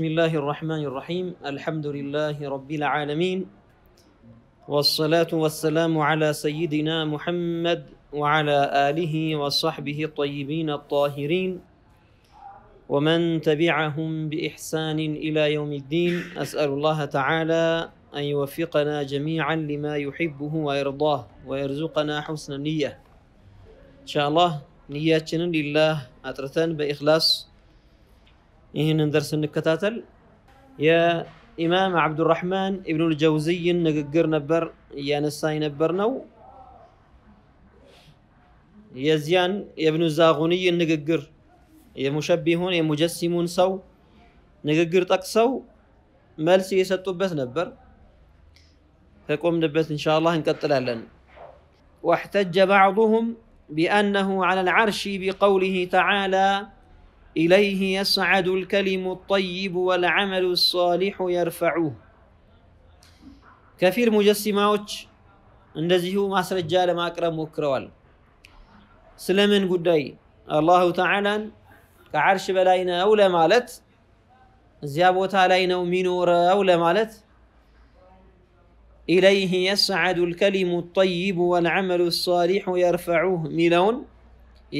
بسم الله الرحمن الرحيم الحمد لله رب العالمين والصلاة والسلام على سيدنا محمد وعلى آله وصحبه الطيبين الطاهرين ومن تبعهم بإحسان إلى يوم الدين أسأل الله تعالى أن يوفقنا جميعا لما يحبه ويرضاه ويرزقنا حسن النية إن شاء الله نياتنا لله أترتان بإخلاص ይህንን ደርስ እንከታተል። የኢማም አብዱራህማን ኢብኑል ጀውዚይን ንግግር ነበር እያነሳኝ ነበር ነው። የዚያን የእብኑ ዛጉንይን ንግግር የሙሸቢሁን የሙጀሲሙን ሰው ንግግር ጠቅሰው መልስ የሰጡበት ነበር። ከቆምንበት ኢንሻ አላህ እንቀጥላለን። واحتج بعضهم بأنه على العرش بقوله تعالى إليه يصعد الكلم الطيب والعمل الصالح يرفعه ከፊል ሙጀሲማዎች እንደዚሁ ማስረጃ ለማቅረብ ሞክረዋል ስለምን ጉዳይ አላሁ ተዓላን ከዓርሽ በላይ ነው ለማለት እዚያ ቦታ ላይ ነው የሚኖረው ለማለት ኢለይህ የስዓዱ ልከሊሙ ጠይቡ ወልዓመሉ ሳሊሑ የርፈዑህ ሚለውን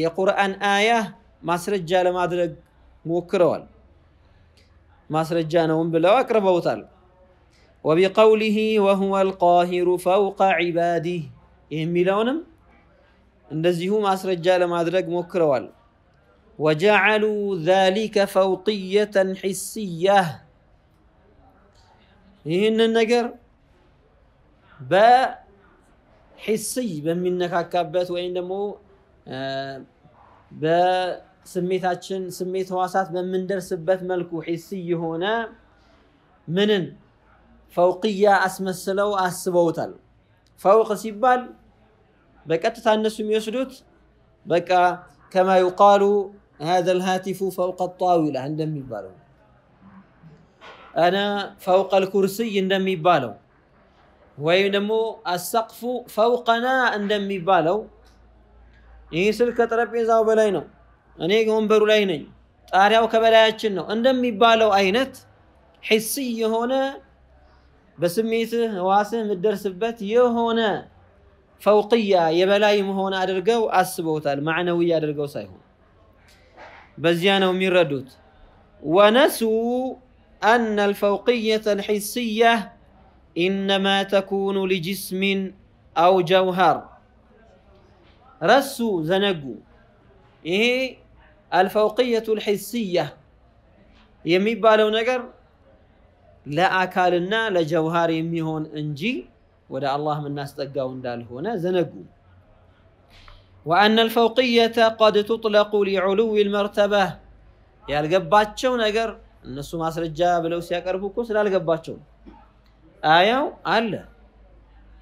የቁርአን አያ ማስረጃ ለማድረግ ሞክረዋል። ማስረጃ ነውም ብለው አቅርበውታል። ወቢቀውሊሂ ወሁወ አልቃሂሩ ፈውቀ ዒባዲህ የሚለውንም እንደዚሁ ማስረጃ ለማድረግ ሞክረዋል። ወጀዐሉ ዛሊከ ፈውቅየተን ሒስያህ ይህንን ነገር በሒስይ በሚነካካበት ወይም ደግሞ ስሜታችን ስሜት ህዋሳት በምንደርስበት መልኩ ሒሲ የሆነ ምንን ፈውቅያ አስመስለው አስበውታል። ፈውቅ ሲባል በቀጥታ እነሱ የሚወስዱት በቃ ከማ ዩቃሉ هذا الهاتف فوق الطاولة እንደሚባለው أنا فوق الكرسي እንደሚባለው ወይም ደግሞ السقف فوقنا እንደሚባለው ይህ ስልክ ከጠረጴዛው በላይ ነው። أني قوم برولايني تاري أو كبراية شنو عندما يبالو أينت حسي يهونا بس ميت واسم الدرس بات يهونا فوقية يبلاي مهونا أرجو أسبو تال معنوي أرجو سايهون بزيانا ومير ردوت ونسوا أن الفوقية الحسية إنما تكون لجسم أو جوهر رسوا زنقوا إيه الفوقية الحسية يمي بالو نجر لا أكالنا لا جوهر يمي هون إنجي ودا الله من الناس تجاون دال هنا زنقو وأن الفوقية قد تطلق لعلو المرتبة يا القباتشو نجر النسو ما سرجا بلو سياك أربوكو سلا القباتشو آياو ألا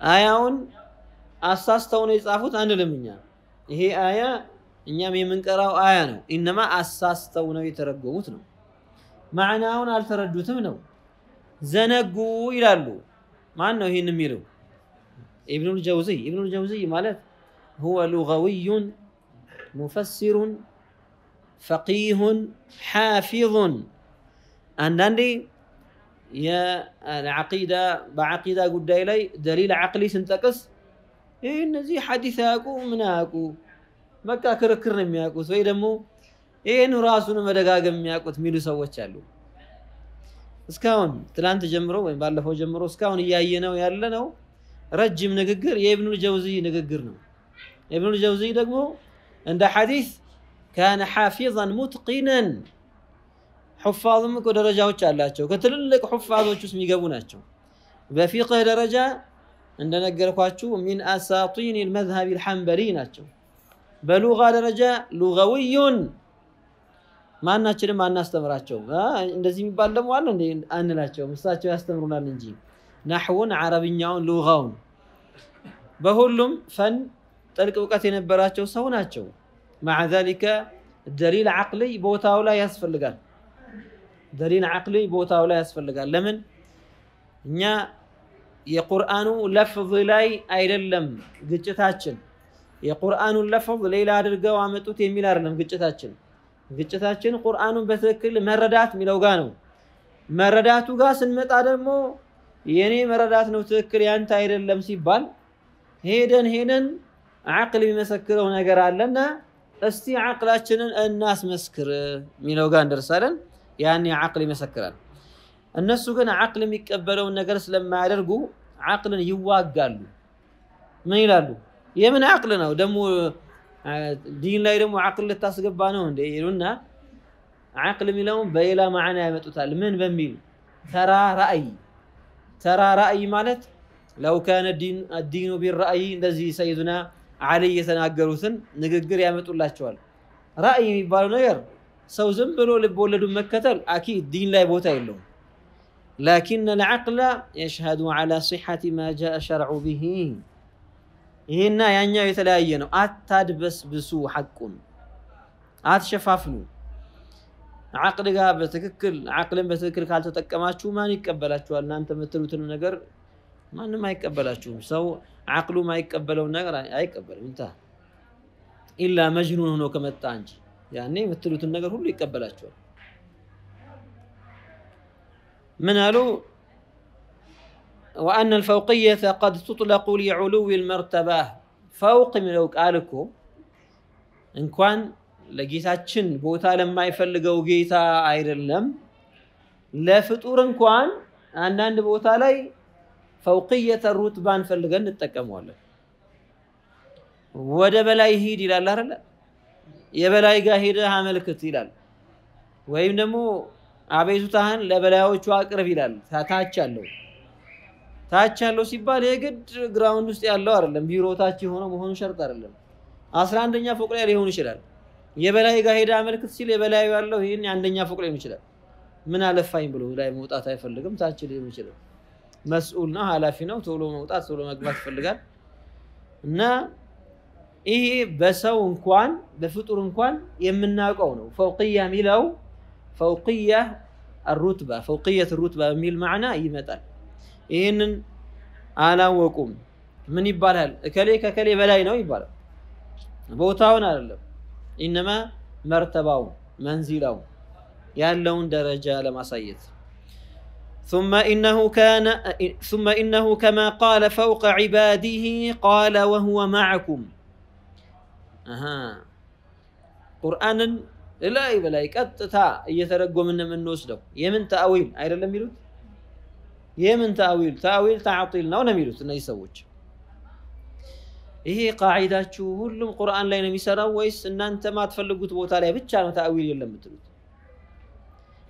آياون أساس توني صافوت أنا لمنيا هي آية እኛም የምንቀራው አያ ነው። ኢነማ አሳስተው ነው የተረጎሙት ነው። ማዕናውን አልተረዱትም ነው። ዘነጉ ይላሉ። ማን ነው ይህን የሚለው? ኢብኑል ጀውዚይ። ኢብኑል ጀውዚይ ማለት ሁወ ሉገዊዩን ሙፈሲሩን ፈቂሁን ሓፊዙን። አንዳንዴ የዓቂዳ በዓቂዳ ጉዳይ ላይ ደሊል ዓቅሊ ስንጠቅስ ይህ እነዚህ ሐዲስ አያውቁ ምን አያውቁ በቃ ክርክር ነው የሚያውቁት ወይ ደግሞ ይህኑ ራሱን መደጋገም የሚያውቁት የሚሉ ሰዎች አሉ። እስካሁን ትላንት ጀምሮ ወይም ባለፈው ጀምሮ እስካሁን እያየ ነው ያለ ነው ረጅም ንግግር የኢብኑል ጀውዚ ንግግር ነው። ኢብኑል ጀውዚ ደግሞ እንደ ሐዲስ ካነ ሐፊዘን ሙትቂነን ሑፋዝም እኮ ደረጃዎች አላቸው። ከትልልቅ ሑፋዞች ውስጥ የሚገቡ ናቸው። በፊቅህ ደረጃ እንደነገርኳችሁ ሚን አሳጢን ልመዝሀብ ልሐንበሊ ናቸው። በሉጋ ደረጃ ሉጋውዩን ማናችንም አናስተምራቸው። እንደዚህ የሚባል ደግሞ አለ እንዴ አንላቸውም። እሳቸው ያስተምሩናል እንጂ ናሕውን፣ አረብኛውን፣ ሉጋውን በሁሉም ፈን ጥልቅ እውቀት የነበራቸው ሰው ናቸው። ማዓ ዛሊከ ደሊል ዓቅሊ ቦታው ላይ ያስፈልጋል። ደሊል ዓቅሊ ቦታው ላይ ያስፈልጋል። ለምን እኛ የቁርአኑ ለፍዝ ላይ አይደለም ግጭታችን የቁርአኑን ለፈዝ ሌላ አድርገው አመጡት የሚል አይደለም ግጭታችን። ግጭታችን ቁርአኑን በትክክል መረዳት የሚለው ጋር ነው። መረዳቱ ጋር ስንመጣ ደግሞ የኔ መረዳት ነው ትክክል ያንተ አይደለም ሲባል ሄደን ሄደን አቅል የሚመሰክረው ነገር አለና እስቲ አቅላችንን እናስመስክር የሚለው ጋር እንደርሳለን። ያኔ አቅል ይመሰክራል። እነሱ ግን አቅል የሚቀበለውን ነገር ስለማያደርጉ አቅልን ይዋጋሉ። ምን ይላሉ? يمن عقلنا ودم دين لا يرم عقل للتاسقبانة هند يرونا عقل ميلون بيلا معنا يا متوتال من بميل ترى رأي ترى رأي مالت لو كان الدين الدين بالرأي الذي سيدنا علي يتناقرون نقدر يا متوتال شوال رأي بالو نجر سو زنبلو لبولد مكتل أكيد دين لا يبوتا يلون لكن العقل يشهد على صحة ما جاء شرع به ይሄና ያኛው የተለያየ ነው። አታድበስብሱ፣ ሐቁን አትሸፋፍኑ። አቅል ጋር በትክክል አቅልን በትክክል ካልተጠቀማችሁ ማን ይቀበላችኋል? እናንተ የምትሉትን ነገር ማንም አይቀበላችሁም። ሰው አቅሉ ማይቀበለውን ነገር አይቀበልም። እንታ ኢላ መጅኑን ሆኖ ከመጣ እንጂ ያኔ የምትሉትን ነገር ሁሉ ይቀበላችኋል። ምን አሉ? ወአነ ልፈውቅየተ ቀድ ቱጥለቁ ሊዕሉዊ ልመርተባ ፈውቅ የሚለው ቃል እኮ እንኳን ለጌታችን ቦታ ለማይፈልገው ጌታ አይደለም ለፍጡር እንኳን አንዳንድ ቦታ ላይ ፈውቅየተ ሩትባን ፈልገን እንጠቀመዋለን። ወደ በላይ ሂድ ይላል አይደለ? የበላይ ጋር ሄደህ አመልክት ይላል። ወይም ደግሞ አቤቱታህን ለበላዮቹ አቅርብ ይላል። ታች አለው ታች ያለው ሲባል የግድ ግራውንድ ውስጥ ያለው አይደለም። ቢሮ ታች የሆነ መሆኑ ሸርጥ አይደለም። አስራ አንደኛ ፎቅ ላይ ሊሆን ይችላል። የበላይ ጋር ሄደ አመልክት ሲል የበላዩ ያለው ይህን አንደኛ ፎቅ ላይ ይችላል። ምን አለፋኝ ብሎ ላይ መውጣት አይፈልግም። ታች ሊሆን ይችላል። መስኡል ነው፣ ኃላፊ ነው። ቶሎ መውጣት ቶሎ መግባት ይፈልጋል እና ይሄ በሰው እንኳን በፍጡር እንኳን የምናውቀው ነው። ፈውቅያ የሚለው ፈውቅያ ሩትባ ፈውቅየት ሩትባ የሚል ማዕና ይመጣል። ይህንን አላወቁም። ምን ይባላል? እከሌ ከከሌ በላይ ነው ይባላል። ቦታውን አይደለም፣ ኢነማ መርተባውን መንዚላውን ያለውን ደረጃ ለማሳየት ثم إنه كان ثم إنه كما قال فوق عباده قال وهو معكم أها قرآن لا بلاي قطتا እየተረጎምን የምንወስደው የምን ተአዊል አይደለም ይሉት يمن تأويل تأويل تعطيلنا ونميلو تنا يسوج إيه قاعدة شو هل القرآن لين ميسرا ويس إن أنت ما تفلقوا تبو تاليا بتشانو تأويل يلا متلو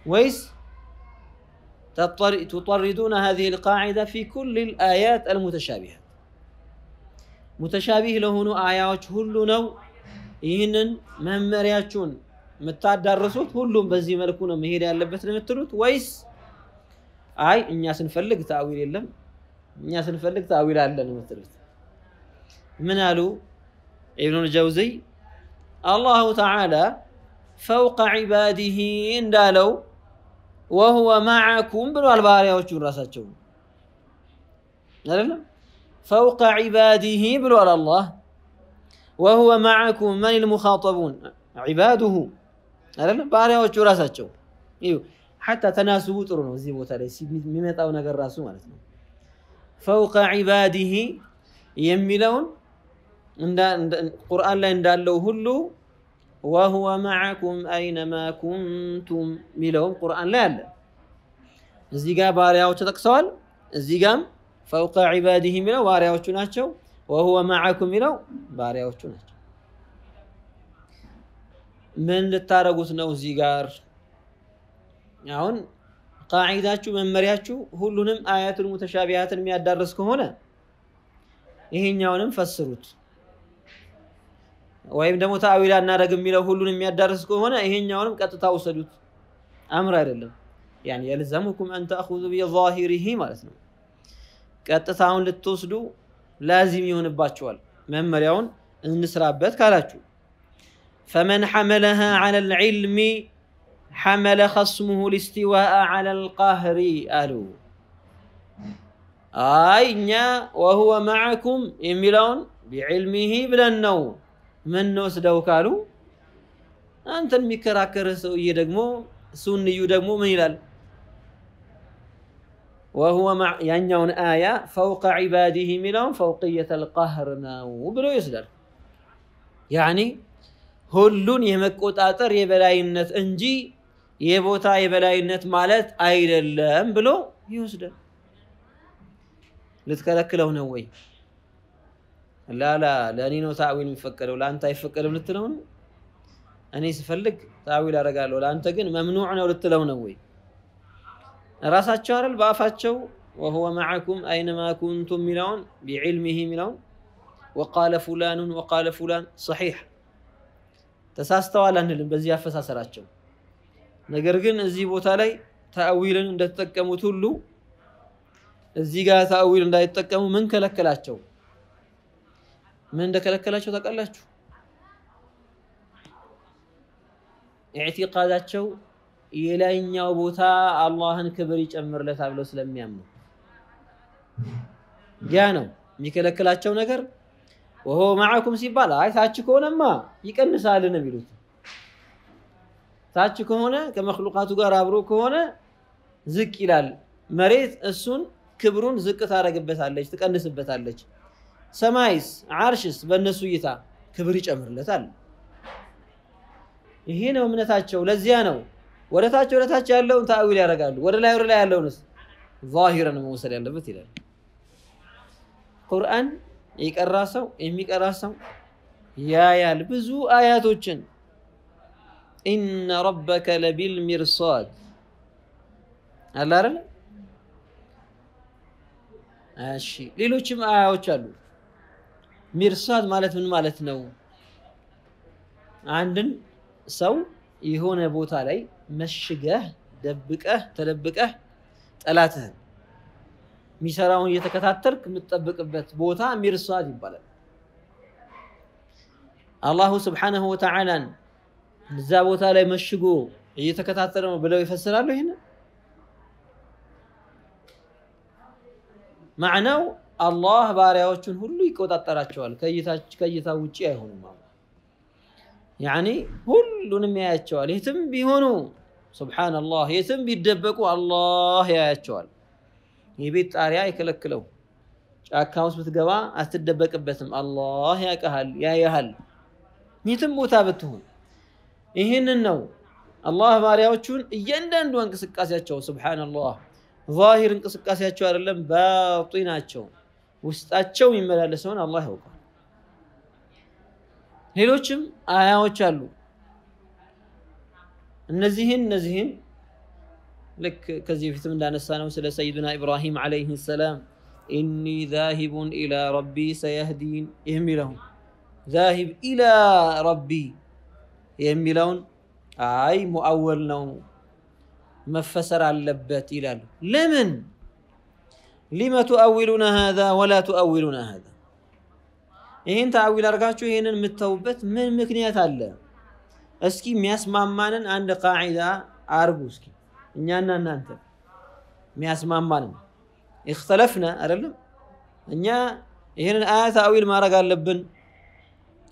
ويس تطر... تطردون هذه القاعدة في كل الآيات المتشابهة متشابه لهنو آيات هلو ይህንን መመሪያችሁን የምታዳርሱት ሁሉም በዚህ መልኩ ነው መሄድ ያለበት ነው የምትሉት ወይስ አይ እኛ ስንፈልግ ታዊል የለም እኛ ስንፈልግ ታዊል አለን የምትሉት ምን አሉ ኢብኑ ልጀውዚይ አላሁ ተዓላ ፈውቀ ዒባዲሂ እንዳለው ወሁወ ማዓኩም ብሏል ባህሪያዎቹን ራሳቸው አይደለም ፈውቀ ዒባዲሂ ብሏል አላህ ወሁወ ማዓኩም መን ልሙኻጠቡን ዒባዱሁ አይደለም ባህሪያዎቹ ራሳቸው እዩ حتى تناسبه ጥሩ ነው እዚህ ቦታ ላይ የሚመጣው ነገር ራሱ ማለት ነው فوق عباده የሚለውን ቁርአን ላይ እንዳለው ሁሉ وهو معكم أينما كنتم ሚለውም ቁርአን ላይ አለ እዚህ ጋር ባሪያዎች ተጠቅሰዋል እዚህ ጋም فوق عباده ሚለው ባሪያዎቹ ናቸው وهو معكم ሚለው ባሪያዎቹ ናቸው ምን ልታረጉት ነው እዚህ ጋር አሁን ቃዒዳችሁ መመሪያችሁ ሁሉንም አያቱን ሙተሻቢያትን የሚያዳርስ ከሆነ ይሄኛውንም ፈስሩት። ወይም ደግሞ ታዊል አናደርግ የሚለው ሁሉን የሚያዳርስ ከሆነ ይሄኛውንም ቀጥታ ውሰዱት። አምር አይደለም። ያኔ የልዘሙኩም አን ተአኹዙ ቢዛሂሪሂ ማለት ነው። ቀጥታውን ልትወስዱ ላዚም ይሆንባችኋል። መመሪያውን እንስራበት ካላችሁ ፈመን ሐመለሃ ዐለል ዒልሚ حمل خصمه الاستواء على القهر ألو أين آه، وهو معكم إميلون بعلمه بلا النو من نو سدو قالوا أنت المكراكر يدقمو سني يدقمو من إلال وهو مع ينون آية فوق عباده ملون فوقية القهر ناو بلو يصدر يعني هلون يمكوت آتر يبلاينت أنجي የቦታ የበላይነት ማለት አይደለም ብሎ ይወስዳል። ልትከለክለው ነው ወይ? ላላ ለእኔ ነው ታዊል የሚፈቀደው ለአንተ አይፈቀድም ልትለው ነው? እኔ ስፈልግ ታዊል አደርጋለሁ ለአንተ ግን መምኑዕ ነው ልትለው ነው ወይ? ራሳቸው አይደል በአፋቸው وهو معكم أينما كنتم ملون بعلمه ملون وقال فلان وقال فلان صحيح ተሳስተዋል አንልም በዚህ አፈሳሰራቸው ነገር ግን እዚህ ቦታ ላይ ተአዊልን እንደተጠቀሙት ሁሉ እዚህ ጋር ተአዊል እንዳይጠቀሙ ምን ከለከላቸው? ምን እንደከለከላቸው ታውቃላችሁ? ኢዕቲቃዳቸው የላይኛው ቦታ አላህን ክብር ይጨምርለታል ብለው ስለሚያምኑ ያ ነው የሚከለክላቸው ነገር። ወሆ ማዕኩም ሲባል አይ ታች ከሆነማ ይቀንሳልን የሚሉት ታች ከሆነ ከመክሉቃቱ ጋር አብሮ ከሆነ ዝቅ ይላል። መሬት እሱን ክብሩን ዝቅ ታደረግበታለች፣ ትቀንስበታለች። ሰማይስ አርሽስ በእነሱ እይታ ክብር ይጨምርለታል። ይሄ ነው እምነታቸው። ለዚያ ነው ወደታች ወደታች ያለውን ታዊል ያደርጋሉ። ወደ ላይ ወደ ላይ ያለውንስ ዛሂረን መውሰድ ያለበት ይላል። ቁርአን የቀራ ሰው የሚቀራ ሰው ያያል ብዙ አያቶችን إن ربك لبالمرصاد هل أرى؟ ماشي ليلو كم آيوتشالو مرصاد مالت من مالت نو عندن سو يهون بوت علي مشجه دبكه تلبكه ثلاثة ميسراون يتكتاترك متطبق بيت بوتا مرصاد يبالا الله سبحانه وتعالى እዛ ቦታ ላይ መሽጎ እየተከታተለ ነው ብለው ይፈስራሉ። ይህን ማዕናው አላህ ባሪያዎቹን ሁሉ ይቆጣጠራቸዋል፣ ከእይታ ውጭ አይሆኑም። ያኒ ሁሉንም ያያቸዋል። የትም ቢሆኑ ሱብሓነላህ፣ የትም ቢደበቁ አላህ ያያቸዋል። የቤት ጣሪያ አይከለክለው። ጫካ ውስጥ ብትገባ አትደበቅበትም። አላህ ያቀሃል፣ ያያሃል የትም ቦታ ብትሆን ይህንን ነው አላህ ባሪያዎቹን እያንዳንዱ እንቅስቃሴያቸው ስብሓንላህ ዛሂር እንቅስቃሴያቸው አይደለም ባጢናቸው ውስጣቸው የሚመላለሰውን አላህ ያውቃል ሌሎችም አያዎች አሉ እነዚህን እነዚህን ልክ ከዚህ በፊትም እንዳነሳ ነው ስለ ሰይዱና ኢብራሂም አለይህ ሰላም ኢኒ ዛሂቡን ኢላ ረቢ ሰየህዲን የሚለውን ዛሂብ ኢላ ረቢ የሚለውን አይ ሙአወል ነው መፈሰር አለበት ይላሉ። ለምን ሊመ ቱአዊሉነ ሀዛ ወላ ቱአዊሉነ ሀዛ? ይህን ተአዊል አድርጋችሁ ይህንን የምታዩበት ምን ምክንያት አለ? እስኪ የሚያስማማንን አንድ ቃዒዳ አርጉ። እስኪ እኛና እናንተ የሚያስማማንን እክተለፍነ አይደለም እኛ ይህንን አያ ተአዊል ማድረግ አለብን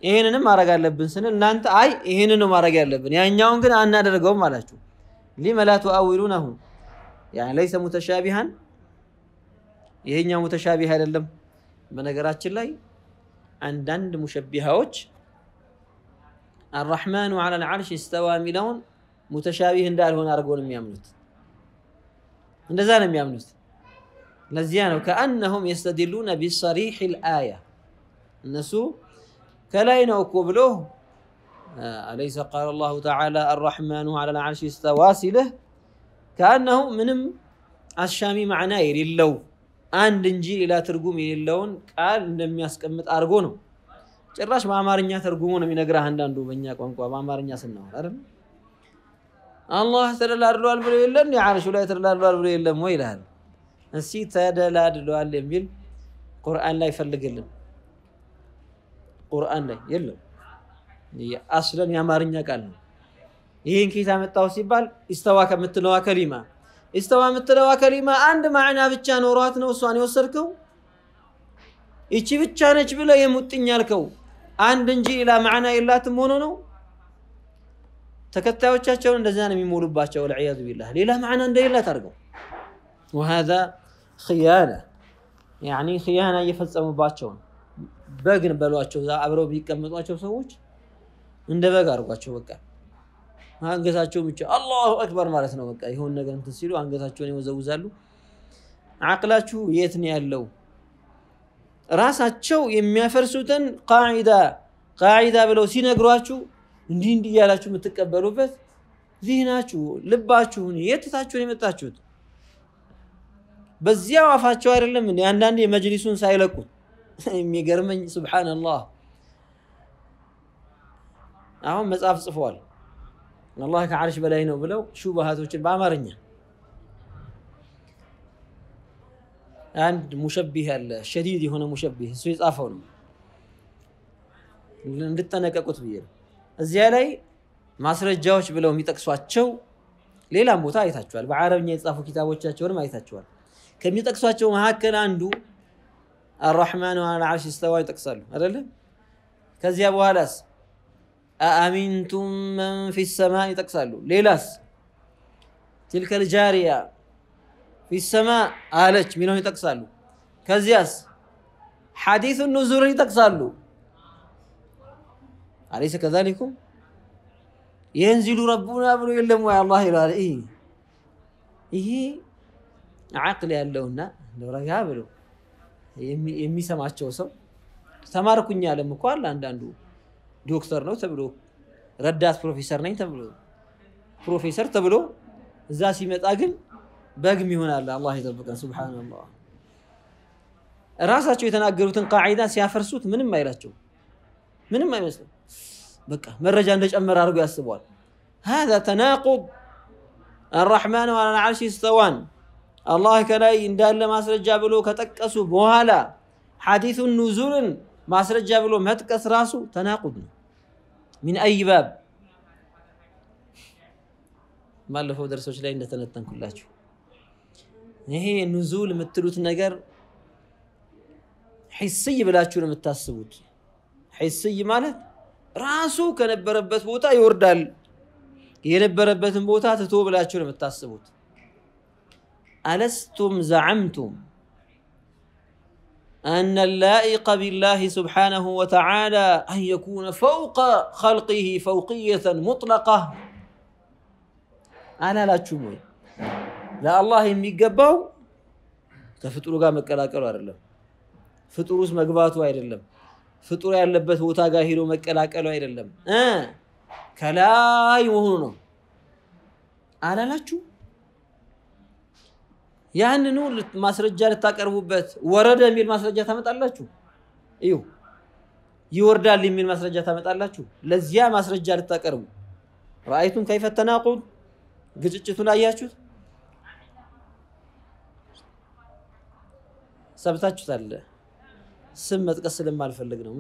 ይሄንንም ማድረግ አለብን ስንል እናንተ አይ ይሄንን ነው ማድረግ ያለብን ያኛውን ግን አናደርገውም አላችሁ። ሊመ ላ ለይሰ ሙተሻቢሃን ይሄኛው ሙተሻቢህ አይደለም። በነገራችን ላይ አንዳንድ ሙሸቢሃዎች አራሕማኑ ዐለ ልዓርሽ እስተዋ የሚለውን ሙተሻቢህ እንዳልሆነ አድርገው ነው የሚያምኑት። እንደዛ ነው የሚያምኑት። ለዚያ ነው ከአነሁም የስተድሉነ ቢሰሪሕ ልአያ እነሱ ከላይ ነው እኮ ብሎ አለይሰ ቃል አላሁ ተዓላ አራሕማኑ ዓላ ልዓርሽ ስተዋ ሲልህ ከአነሁ ምንም አሻሚ ማዕና የሌለው አንድ እንጂ ሌላ ትርጉም የሌለውን ቃል እንደሚያስቀምጥ አድርጎ ነው። ጭራሽ በአማርኛ ተርጉሞ ነው የሚነግርህ። አንዳንዱ በእኛ ቋንቋ በአማርኛ ስናወራ አይደል አላህ ተደላድሏል ብሎ የለ እንዲ አርሹ ላይ ተደላድሏል ብሎ የለም ወይ ይልሃል። እስኪ ተደላድሏል የሚል ቁርአን ላይ ፈልግልን። ቁርአን ላይ የለም። አስለን የአማርኛ ቃል ነው። ይህን ኬት አመጣው ሲባል ኢስተዋ ከምትለዋ ከሊማ ኢስተዋ የምትለዋ ከሊማ አንድ ማዕና ብቻ ኖሯት ነው እሷን የወሰድከው። ይቺ ብቻ ነች ብለህ የሙጥኝ ያልከው አንድ እንጂ ሌላ ማዕና የላትም ሆኖ ነው። ተከታዮቻቸውን እንደዚያ ነው የሚሞሉባቸው። ወልዕያዙ ቢላህ ሌላ ማዕና እንደሌላት አድርገው። ወሃዛ ኽያና ያኒ ኽያና እየፈጸሙባቸው ነው። በግን በሏቸው አብረው ቢቀመጧቸው ሰዎች እንደ በግ አድርጓቸው። በቃ አንገታቸው ብቻ አላሁ አክበር ማለት ነው። በቃ ይሁን ነገር እንትን ሲሉ አንገታቸውን ይወዘውዛሉ። አቅላችሁ የት ነው ያለው? ራሳቸው የሚያፈርሱትን ቃዒዳ ቃዒዳ ብለው ሲነግሯችሁ እንዲህ እንዲህ እያላችሁ የምትቀበሉበት ዚህናችሁ ልባችሁን የትታችሁን የመጣችሁት በዚያው አፋቸው አይደለም እንዲ የመጅሊሱን ሳይለቁት የሚገርመኝ ሱብሓነላህ አሁን መጽሐፍ ጽፏል አላህ ከዓርሽ በላይ ነው ብለው ሹብሃቶችን በአማርኛ አንድ ሙሸቢህ አለ ሸዲድ የሆነ ሙሸቢህ እሱ የጻፈው ነው እንድጠነቀቁት ብዬ ነው እዚያ ላይ ማስረጃዎች ብለው የሚጠቅሷቸው ሌላም ቦታ አይታችኋል በአረብኛ የጻፉ ኪታቦቻቸውንም አይታችኋል ከሚጠቅሷቸው መካከል አንዱ الرحمن على العرش استوى تقصر هذا له كزي أبو هلاس أأمنتم من في السماء تقصر ليلاس تلك الجارية في السماء آلت منهم تقصر كزياس حديث النزول تقصر أليس كذلك؟ ينزل ربنا أمر يلم يا الله إلى إيه إيه عقل يا لو رجع بلو የሚሰማቸው ሰው ተማርኩኝ አለም እኮ አለ። አንዳንዱ ዶክተር ነው ተብሎ ረዳት ፕሮፌሰር ነኝ ተብሎ ፕሮፌሰር ተብሎ እዛ ሲመጣ ግን በግም ይሆናል። አላህ ይጠብቀን። ሱብሃነላህ ራሳቸው የተናገሩትን ቃዒዳ ሲያፈርሱት ምንም አይላቸው፣ ምንም አይመስልም። በቃ መረጃ እንደጨመረ አድርጎ ያስበዋል። ሀዛ ተናቁድ አራሕማን ዋላ ዓርሽ ስተዋን الله كلاي إن دار لما سر جابلو كتكسو بوهلا حديث النزول ما سر جابلو متكس راسو تناقض من أي باب ما له فودر سوش لين نتنتن كلاتش نهي النزول متلوت نجر حسي بلا تشور متاسبوت حسي مالت راسو كنبربت بوتا يوردال ينبربت بوتا تتوب لا تشور متاسبوت ألستم زعمتم أن اللائق بالله سبحانه وتعالى أن يكون فوق خلقه فوقية مطلقة أنا لا تشوفه لا الله يمجبه تفتر قام الكلاكل وارلم فتر اسم قبات وارلم فتر يلبث وتاقاهير مكلاكل وارلم آه. كلاي وهنا أنا لا تشوفه ያንኑ ማስረጃ ልታቀርቡበት ወረደ የሚል ማስረጃ ታመጣላችሁ። እዩ ይወርዳል የሚል ማስረጃ ታመጣላችሁ። ለዚያ ማስረጃ ልታቀርቡ ረአይቱን ከይፈ ተናቁድ ግጭጭቱን አያችሁት፣ ሰብታችሁታል። ስም መጥቀስ ስለማልፈልግ ነው።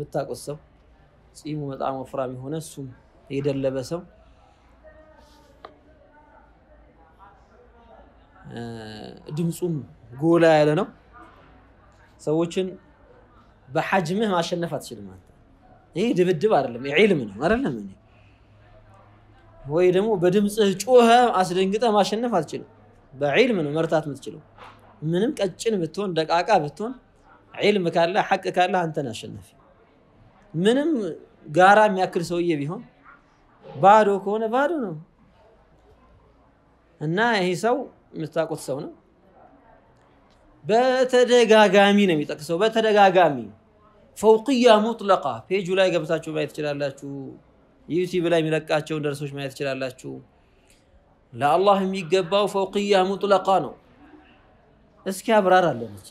ሰው ጺሙ በጣም ወፍራም የሆነ እሱም የደለበ ሰው ድምፁም ጎላ ያለ ነው። ሰዎችን በሐጅምህ ማሸነፍ አትችልም አንተ። ይህ ድብድብ አይደለም፣ ዒልም ነው አይደለም። ወይ ደግሞ በድምፅህ ጮኸ አስደንግጠ ማሸነፍ አትችልም። በዒልም ነው መርታት የምትችለው። ምንም ቀጭን ብትሆን ደቃቃ ብትሆን ዒልም ካለ ሐቅ ካለ አንተን አሸናፊ። ምንም ጋራ የሚያክል ሰውዬ ቢሆን ባዶ ከሆነ ባዶ ነው እና ይሄ ሰው የምታውቁት ሰው ነው። በተደጋጋሚ ነው የሚጠቅሰው። በተደጋጋሚ ፈውቅያ ሙጥለቃ ፔጁ ላይ ገብታችሁ ማየት ትችላላችሁ። ዩቲዩብ ላይ የሚለቃቸውን ደርሶች ማየት ትችላላችሁ። ለአላህ የሚገባው ፈውቅያ ሙጥለቃ ነው። እስኪ አብራራለን። እቺ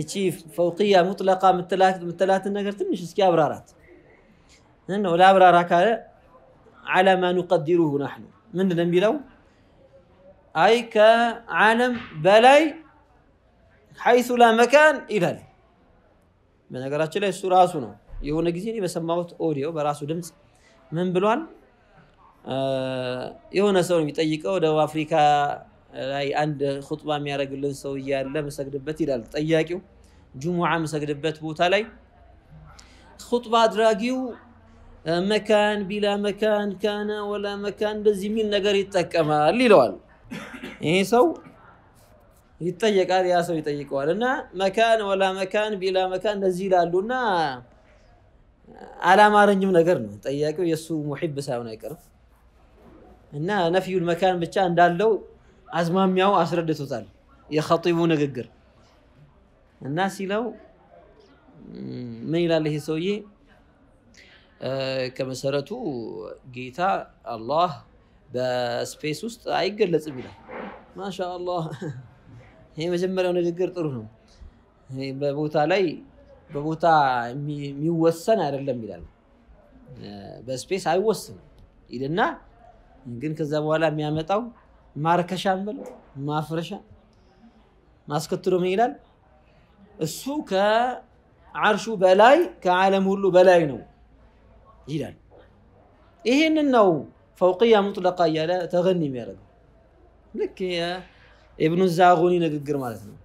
እቺ ፈውቅያ ሙጥለቃ የምትላትን ነገር ትንሽ እስኪ አብራራት። ነው። ለአብራራ ካለ አላ ማ ኑቀዲሩሁ ናሕኑ ምንድን ነው የሚለው أي كعالم بلاي حيث لا مكان إلى በነገራችን ላይ እሱ ራሱ ነው የሆነ ጊዜ እኔ በሰማሁት ኦዲዮ በራሱ ድምፅ ምን ብሏል የሆነ ሰው የሚጠይቀው ደቡብ አፍሪካ ላይ አንድ ሁጥባ የሚያደርግልን ሰው እያለ መሰግድበት ይላል ጠያቂው ጅሙዓ መሰግድበት ቦታ ላይ ሁጥባ አድራጊው መካን ቢላ መካን ካነ ወላ መካን እንደዚህ የሚል ነገር ይጠቀማል ይለዋል ይሄ ሰው ይጠየቃል፣ ያ ሰው ይጠይቀዋል። እና መካን ወላ መካን ቢላ መካን እንደዚህ ይላሉና አላማረኝም ነገር ነው። ጠያቂው የእሱ ሙሒብ ሳይሆን አይቀርም። እና ነፍዩል መካን ብቻ እንዳለው አዝማሚያው አስረድቶታል። የኸጢቡ ንግግር እና ሲለው ምን ይላል ይሄ ሰውዬ ከመሰረቱ ጌታ አላህ በስፔስ ውስጥ አይገለጽም ይላል። ማሻአላህ ይህ የመጀመሪያው ንግግር ጥሩ ነው። በቦታ ላይ በቦታ የሚወሰን አይደለም ይላል። በስፔስ አይወስንም ይልና ግን ከዛ በኋላ የሚያመጣው ማርከሻ እንበል ማፍረሻ ማስከትሎ ምን ይላል? እሱ ከአርሹ በላይ ከዓለም ሁሉ በላይ ነው ይላል። ይህንን ነው ፈውቅያ ሙጥለቃ እያለ ተገኒ የሚያደርገው ልክ የኢብኑ ዛጉኒ ንግግር ማለት ነው።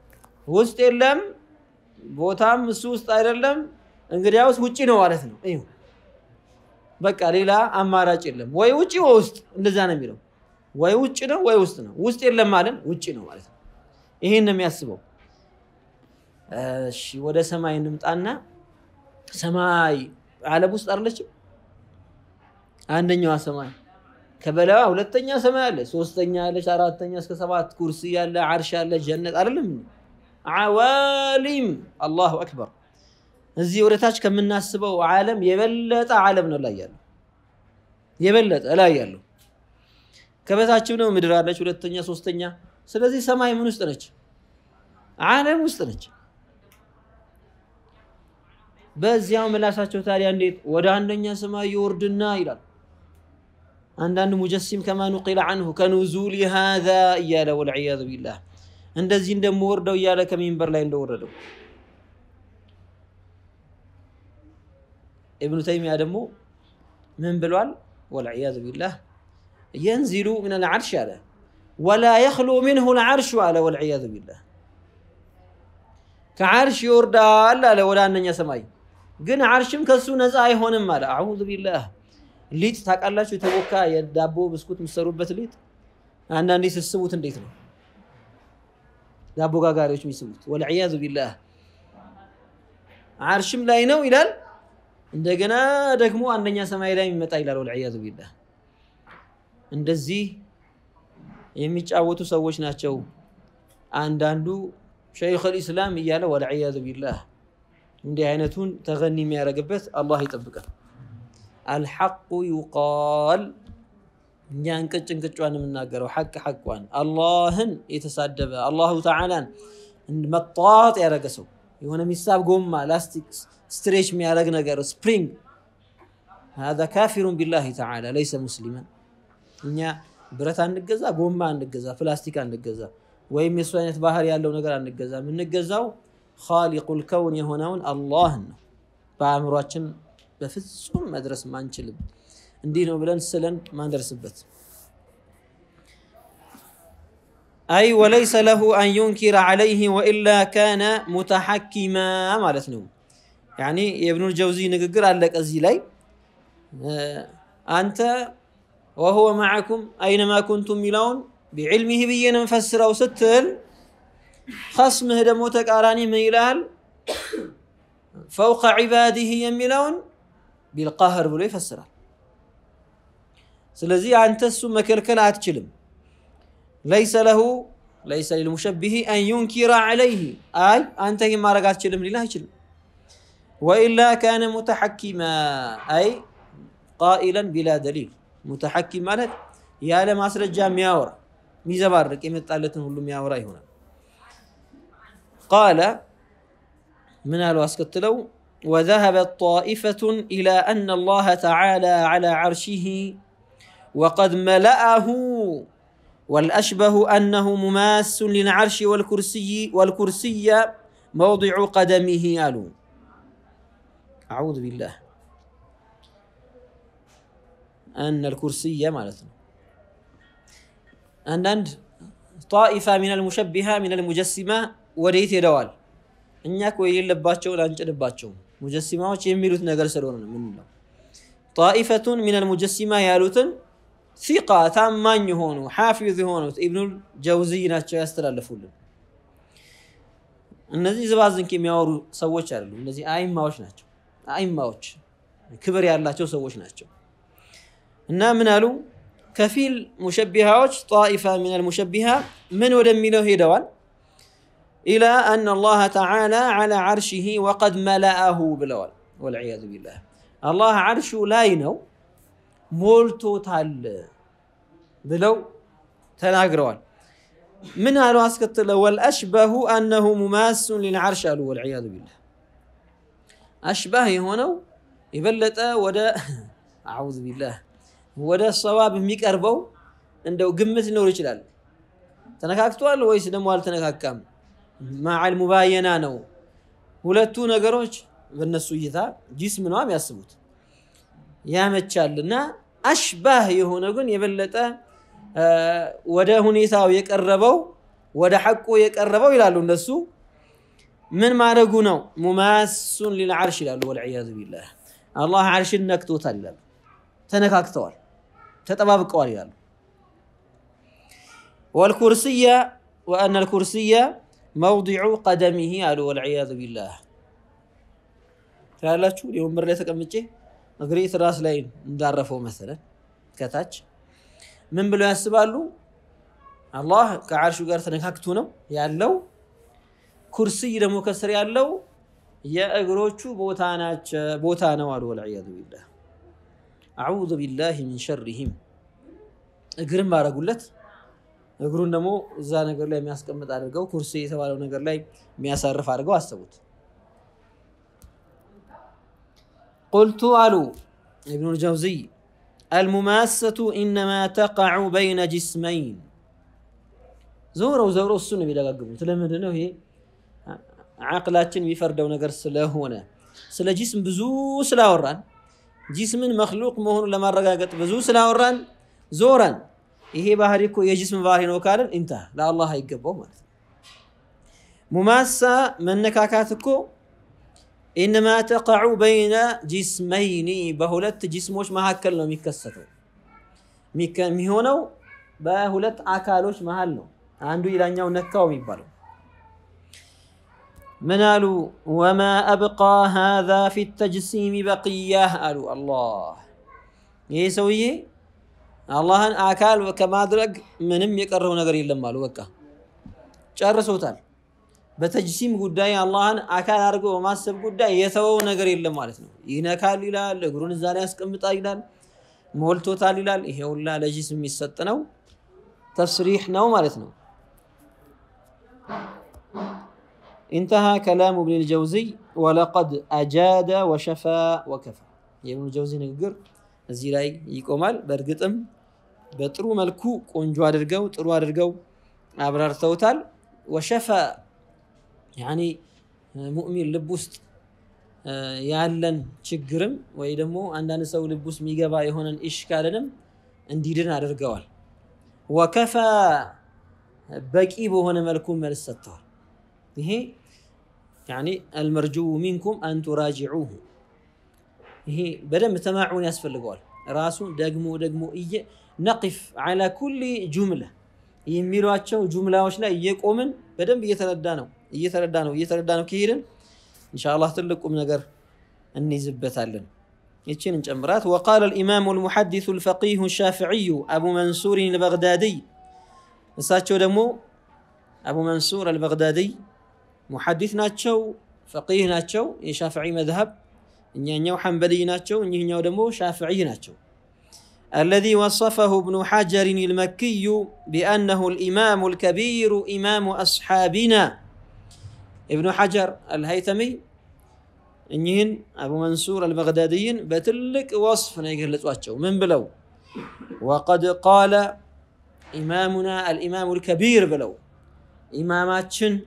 ውስጥ የለም ቦታም እሱ ውስጥ አይደለም፣ እንግዲያውስ ውጭ ነው ማለት ነው። በቃ ሌላ አማራጭ የለም። ወይ ውጪ ወይ ውስጥ፣ እንደዛ ነው የሚለው። ወይ ውጭ ነው ወይ ውስጥ ነው። ውስጥ የለም ማለት ውጪ ነው ማለት ነው። ይሄን ነው የሚያስበው። እሺ ወደ ሰማይ እንምጣና ሰማይ ዓለም ውስጥ አይደለችም። አንደኛዋ ሰማይ ከበላዋ ሁለተኛ ሰማይ አለ፣ ሶስተኛ አለች፣ አራተኛ እስከ ሰባት ኩርሲ ያለ፣ አርሽ ያለ፣ ጀነት አይደለም ዓዋሊም። አላሁ አክበር። እዚህ ወደታች ከምናስበው ዓለም የበለጠ ዓለም ነው ላይ ያለው የበለጠ ላይ ያለው ከበታችም ነው ምድር አለች፣ ሁለተኛ ሶስተኛ። ስለዚህ ሰማይ ምን ውስጥ ነች? ዓለም ውስጥ ነች። በዚያው ምላሳቸው ታዲያ እንዴት ወደ አንደኛ ሰማይ ይወርድና ይላል أن مجسم كما نقل عنه كنزول هذا يا إياه والعياذ بالله عند زين دم ورد ويا لك من برلا عند ورد ابن تيمية دمو من بلوال والعياذ بالله ينزل من العرش على ولا يخلو منه العرش على والعياذ بالله كعرش يوردا لا لا ولا أن يسمعي جن عرشم كسو نزاي هون مالا أعوذ بالله ሊጥ ታውቃላችሁ፣ የተቦካ የዳቦ ብስኩት የምትሰሩበት ሊጥ አንዳንዴ ስስቡት እንዴት ነው ዳቦ ጋጋሪዎች የሚስቡት? ወልዕያዙ ቢላህ አርሽም ላይ ነው ይላል። እንደገና ደግሞ አንደኛ ሰማይ ላይ የሚመጣ ይላል። ወልዕያዙ ቢላህ እንደዚህ የሚጫወቱ ሰዎች ናቸው። አንዳንዱ ሸይኹል ኢስላም እያለ ወልዕያዙ ቢላህ እንዲህ አይነቱን ተገኒ የሚያደርግበት አላህ ይጠብቃል። الحق يقال نيان كتن كتن من ناقر وحق حق وان اللهن يتسادب الله تعالى مطاط يا رقسو يونا ميساب قوم لاستيك ستريش ميا رقنا قرو سبرينغ هذا كافر بالله تعالى ليس مسلما نيا برت عند الجزاء قوم عند الجزاء فلاستيك عند الجزاء وين ميسوان يتباهر يالله نقر عند الجزاء من الجزاء خالق الكون يهونون اللهن بامراتن በፍጹም መድረስ ማንችልም እንዲህ ነው ብለን ስለን ማንደርስበት አይ ወለይሰ ለሁ አን ዩንኪረ ዐለይህ ወኢላ ካነ ሙተሐኪማ ማለት ነው ያኒ የእብኑል ጀውዚ ንግግር አለቀ እዚህ ላይ አንተ ወሁወ ማዕኩም አይነማ ኩንቱም ሚለውን ቢዕልሚህ ብዬ ነው ምፈስረው ስትል ኸስምህ ደግሞ ተቃራኒ ምን ይልሃል ፈውቀ ዒባዲህ የሚለውን ቢልቃህር ብሎ ይፈስራል። ስለዚህ አንተ እሱን መከልከል አትችልም። ለይሰ ለሁ ለይሰ ሊልሙሸቢህ አን ዩንኪረ ዐለይህ አይ አንተ ይህን ማድረግ አትችልም ሊልህ አይችልም። ወኢላ ካነ ሙተሐኪማ አይ ቃኢለን ቢላ ደሊል ሙተሐኪም ማለት ያለ ማስረጃ የሚያወራ የሚዘባርቅ የመጣለትን ሁሉ የሚያወራ ይሆናል። ቃለ ምን አለው አስከትለው وذهبت طائفة إلى أن الله تعالى على عرشه وقد ملأه والأشبه أنه مماس للعرش والكرسي والكرسي موضع قدمه ألو أعوذ بالله أن الكرسي مالت أن طائفة من المشبهة من المجسمة وديت دوال إنك ويلباتشو لباتشو ሙጀሲማዎች የሚሉት ነገር ስለሆነ ነው። ምን ጣኢፈቱን ሚነል ሙጀሲማ ያሉትን ሲቃ ታማኝ የሆኑ ሐፊዝ የሆኑት ኢብኑል ጀውዝይ ናቸው ያስተላለፉልን። እነዚህ ዝባዝንክ የሚያወሩ ሰዎች አይደሉም። እነዚህ አይማዎች ናቸው። አይማዎች ክብር ያላቸው ሰዎች ናቸው። እና ምን አሉ? ከፊል ሙሸቢሃዎች ጣኢፋ ሚነል ሙሸቢሃ ምን ወደሚለው ሄደዋል። إلى أن الله تعالى على عرشه وقد ملأه بالأول والعياذ بالله الله عرشه لاي ነው ሞልቶታል ብለው ተናግረዋል ምን አሉ አስከትለው ወልአሽበሁ አነሁ ሙማሱን ሊልዓርሽ አሉ ወልዕያዙ ቢላህ አሽባህ የሆነው የበለጠ ወደ አዑዙ ቢላህ ወደ ሰዋብ የሚቀርበው እንደው ግምት ሊኖር ይችላል ተነካክቷል ወይስ ደግሞ አልተነካካም ማዓል ሙባየና ነው። ሁለቱ ነገሮች በነሱ እይታ ጂስም ነው የሚያስቡት ያመቻል እና አሽባህ የሆነ ግን የበለጠ ወደ ሁኔታው የቀረበው ወደ ሐቁ የቀረበው ይላሉ እነሱ። ምን ማድረጉ ነው? ሙማሱን ሊልዓርሽ ይላሉ። ወልዕያዙ ቢላህ አላህ ዓርሽን ነክቶታል ተነካክተዋል፣ ተጠባብቀዋል ይላሉ። ወልኩርስያ ወአነ ልኩርስያ መውዲዑ ቀደሚሂ አሉ ወልዕያዝ ቢላህ ታያላችሁ። የወንበር ላይ ተቀምጬ እግሬ ትራስ ላይ እንዳረፈው መሰለን ከታች ምን ብለው ያስባሉ? አላህ ከዓርሹ ጋር ተነካክቶ ነው ያለው። ኩርስይ ደግሞ ከስር ያለው የእግሮቹ ቦታ ነው አሉ ወልዕያዝ ቢላህ። አዑዙ ቢላሂ ሚን ሸሪሂም እግርም አረጉለት እግሩን ደግሞ እዛ ነገር ላይ የሚያስቀምጥ አድርገው ኩርሲ የተባለው ነገር ላይ የሚያሳርፍ አድርገው አስቡት ቁልቱ አሉ ኢብኑ ልጀውዚይ المماسة إنما تقع بين جسمين زورو زورو السنة بيدققبوا تلمدنا ነው ይሄ አቅላችን የሚፈርደው ነገር ስለሆነ ስለ ጂስም ብዙ ስላወራን ጂስምን መክሉቅ መሆኑን ለማረጋገጥ ብዙ ስላወራን ዞረን ይሄ ባህሪ እኮ የጅስም ባህሪ ነው ካለን እንታ ለአላህ አይገባው ማለት ነው። ሙማሳ መነካካት እኮ ኢነማ ተቀዑ በይነ ጅስመይኒ በሁለት ጅስሞች መካከል ነው የሚከሰተው የሚሆነው በሁለት አካሎች መሃል ነው። አንዱ ይላኛው ነካው የሚባለው ምን አሉ? ወማ አብቃ ሃዛ ፊ ተጅሲም በቅያህ አሉ። አላህ ይሄ ሰውዬ አላህን አካል ከማድረግ ምንም የቀረው ነገር የለም አሉ። በቃ ጨርሶታል። በተጅሲም ጉዳይ አላህን አካል አድርጎ በማሰብ ጉዳይ የተወው ነገር የለም ማለት ነው። ይነካል ይላል፣ እግሩን እዛ ላይ ያስቀምጣል ይላል፣ ሞልቶታል ይላል። ይሄ ሁላ ለጅስም የሚሰጥ ነው፣ ተስሪሕ ነው ማለት ነው። ኢንተሃ ከላሙ ኢብኑል ጀውዚይ ወለቀድ አጃደ ወሸፋ ወከፋ የኢብኑል ጀውዚይ ንግግር እዚህ ላይ ይቆማል። በእርግጥም በጥሩ መልኩ ቆንጆ አድርገው ጥሩ አድርገው አብራርተውታል። ወሸፈ ያኒ ሙእሚን ልብ ውስጥ ያለን ችግርም ወይ ደግሞ አንዳንድ ሰው ልብ ውስጥ የሚገባ የሆነን እሽካልንም እንዲድን አድርገዋል። ወከፋ በቂ በሆነ መልኩ መልስ ሰጥተዋል። ይሄ ያኒ አልመርጁ ሚንኩም አንቱ ቱራጅዑሁ ይሄ በደንብ ተማዑን ያስፈልገዋል። ራሱን ደግሞ ደግሞ እየ نقف على كل جملة يميروا أشوا جملة وشنا يقومن بدهم بيتردانو يتردانو يتردانو كهيرن إن شاء الله تلقوا من غير أني زبت علن يتشين أمرات وقال الإمام المحدث الفقيه الشافعي أبو منصور البغدادي ساتشو دمو أبو منصور البغدادي محدثنا تشو فقيهنا تشو الشافعي مذهب إني أنيو حنبلي ناتشو إني أنيو دمو شافعي ناتشو الذي وصفه ابن حجر المكي بأنه الإمام الكبير إمام أصحابنا ابن حجر الهيثمي إنهن أبو منصور البغداديين بتلك وصف نيجر من بلو وقد قال إمامنا الإمام الكبير بلو إماماتشن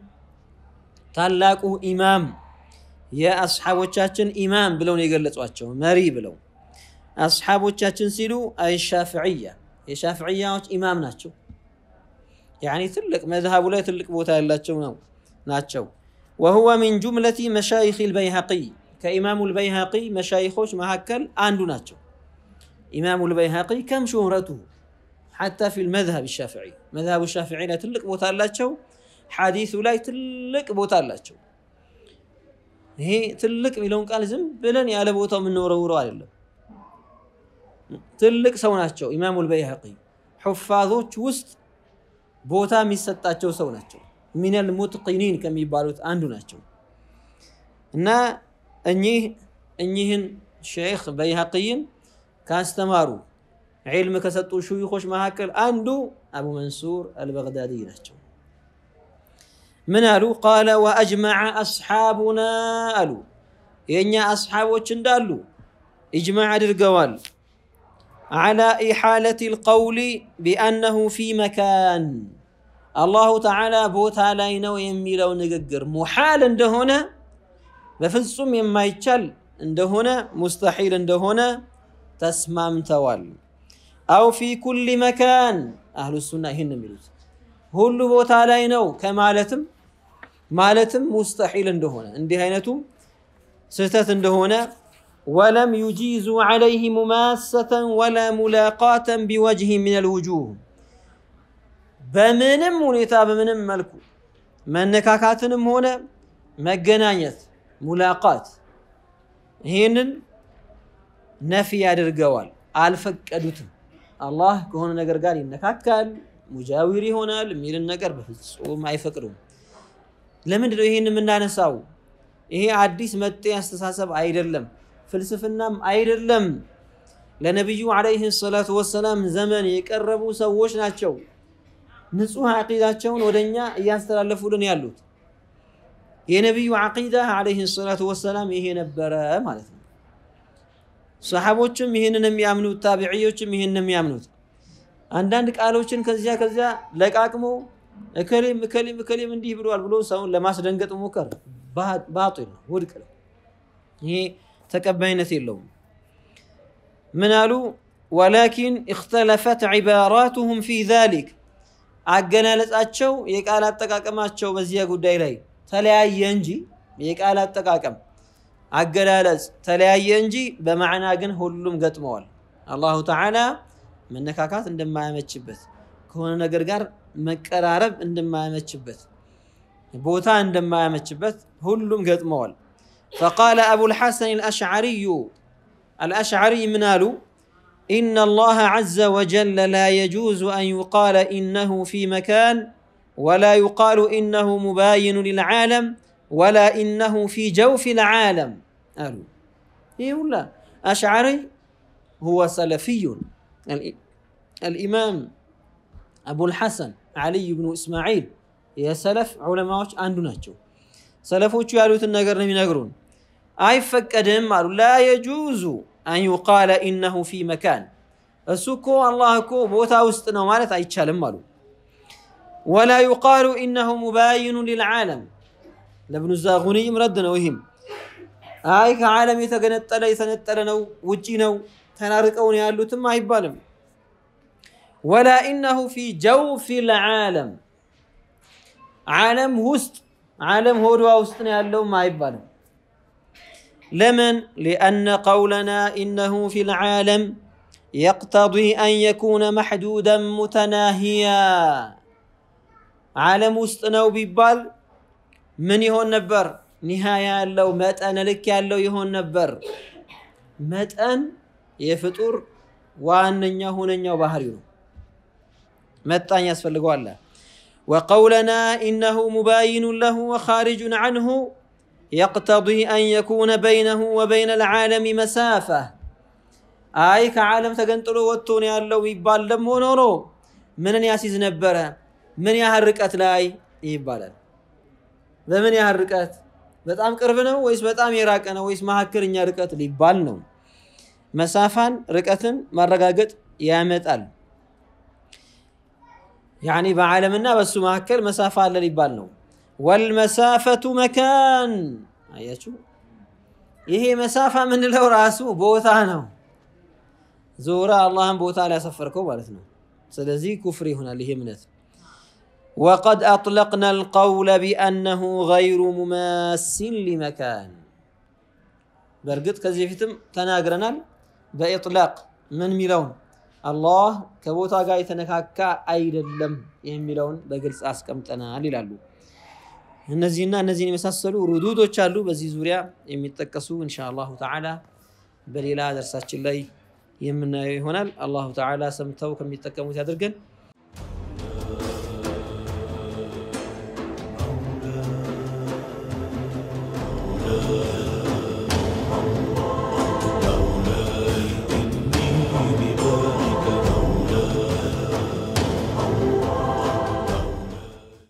تلاقوا إمام يا أصحاب وشاتشن إمام بلو نيجر مري بلو أصحاب አስሓቦቻችን ሲሉ አይሻፍዕያ شافعية ኢማም ናቸው ያኒ ትልቅ መዝሃቡ ላይ ትልቅ ቦታ ያላቸው ነው ናቸው وهو من جملة مشايخ البيهقي كإمام البيهقي مشايخوش ما مهكل أندو ناتشو إمام البيهقي كم شهرته حتى في المذهب الشافعي مذهب الشافعي لا تلك بوتالاتشو حديث لا تلك بوتالاتشو هي تلك ميلون قال بلن يا لبوتا من نور ورو ትልቅ ሰው ናቸው። ኢማሙል በይሀቂ ሑፋዞች ውስጥ ቦታ የሚሰጣቸው ሰው ናቸው። ሚነል ሙትቂኒን ከሚባሉት አንዱ ናቸው እና እኚህ እኚህን ሼክ በይሀቂይን ካስተማሩ ዒልም ከሰጡ ሹይኾች መካከል አንዱ አቡ መንሱር አልበግዳዲ ናቸው። ምን አሉ? ቃለ ወአጅመዐ አስሓቡና አሉ የእኛ አስሓቦች እንዳሉ ኢጅማዕ አድርገዋል። على إحالة القول بأنه في مكان الله تعالى بوتا لاينا ويميلو نغغر محال اندهونا بفصوم يما يتشال اندهونا مستحيل اندهونا تسمام توال أو في كل مكان أهل السنة هنا ميلوت هل بوتا لاينا كمالتم مالتم مستحيل اندهونا اندهينتم ستات اندهونا ولم يجيزوا عليه مماسة ولا ملاقاة بوجه من الوجوه بمن مولتا بمن ملكو من نكاكاتنم هنا مجنانية ملاقات هينن نفي على الجوال ألفك أدوتم الله كون نجر قال إنك مجاوري هنا لمير النجر بس وما يفكرون لمن رهين من نساو هي عديس متى استساسب عيد اللهم ፍልስፍናም አይደለም። ለነቢዩ ዓለይህ ሰላቱ ወሰላም ዘመን የቀረቡ ሰዎች ናቸው። ንጹህ አቂዳቸውን ወደኛ እያስተላለፉልን ያሉት የነቢዩ አቂዳ ዓለይህ ሰላቱ ወሰላም ይሄ ነበረ ማለት ነው። ሰሓቦችም ይህንን የሚያምኑት፣ ታቢዕዮችም ይህንን የሚያምኑት አንዳንድ ቃሎችን ከዚያ ከዚያ ለቃቅሞ እከሌም እከሌም እከሌም እንዲህ ብለዋል ብሎ ሰውን ለማስደንገጥ ሞከር፣ ባጢል ነው፣ ውድቅ ነው ይሄ ተቀባይነት የለውም። ምናሉ ወላኪን እክተለፈት ዒባራቱሁም ፊ ዛሊክ አገላለጻቸው የቃል አጠቃቀማቸው በዚያ ጉዳይ ላይ ተለያየ እንጂ የቃል አጠቃቀም አገላለጽ ተለያየ እንጂ በማዕና ግን ሁሉም ገጥመዋል። አላሁ ተዓላ መነካካት እንደማያመችበት ከሆነ ነገር ጋር መቀራረብ እንደማያመችበት ቦታ እንደማያመችበት ሁሉም ገጥመዋል። فقال أبو الحسن الأشعري الأشعري منال إن الله عز وجل لا يجوز أن يقال إنه في مكان ولا يقال إنه مباين للعالم ولا إنه في جوف العالم قالوا إيه ولا أشعري هو سلفي الإمام أبو الحسن علي بن إسماعيل يا سلف علماء عندنا سلفوቹ ያሉትን ነገር ነው أي فكدم لا يجوز أن يقال إنه في مكان أسوكو الله كو بوتا وستنا مالت أي مالو ولا يقال إنه مباين للعالم لابن الزاغوني مردنا وهم أي كعالم يتقنطل يتنطل نو وجينا تنارك أوني قالوا ثم يبالم ولا إنه في جوف العالم عالم وست عالم هو وستنا قالوا ما يبالم لمن لان قولنا انه في العالم يقتضي ان يكون محدودا متناهيا عالم استنو ببال من يهون نبر نهاية لو مات أنا لك لو يهون نبر مات أن يفطر وأن يهون أن يبهريو مات أن يسفل الله وقولنا إنه مباين له وخارج عنه يقتضي أن يكون بينه وبين العالم مسافة أي كعالم تقنطلو وطون اللو يبال لم ونورو من ياسيز نبرة من يهرقت لاي يبالا بمن يهرقت በጣም ቅርብ ነው ወይስ إن የራቀ ነው ወይስ መካከለኛ مسافة ሊባል ነው መሳፋን ርቀትን ማረጋገጥ ያመጣል ያኒ በዓለምና በሱ መካከል መሳፋ አለ ሊባል ነው والمسافة مكان أيتو يهي مسافة من لو راسو بوثانا زورا الله بوثا لا سفركو بارثنا سلزي كفري هنا اللي هي منات وقد أطلقنا القول بأنه غير مماس لمكان برقد كزيفتم تناقرنا بإطلاق من ميلون الله كبوتا قايتنا كاكا أي للم يميلون بقلس أسكم تنا እነዚህና እነዚህን የመሳሰሉ ሩዱዶች አሉ። በዚህ ዙሪያ የሚጠቀሱ እንሻላሁ አላሁ ተዓላ በሌላ ደርሳችን ላይ የምናየው ይሆናል። አላሁ ተዓላ ሰምተው ከሚጠቀሙት ያድርገን። Oh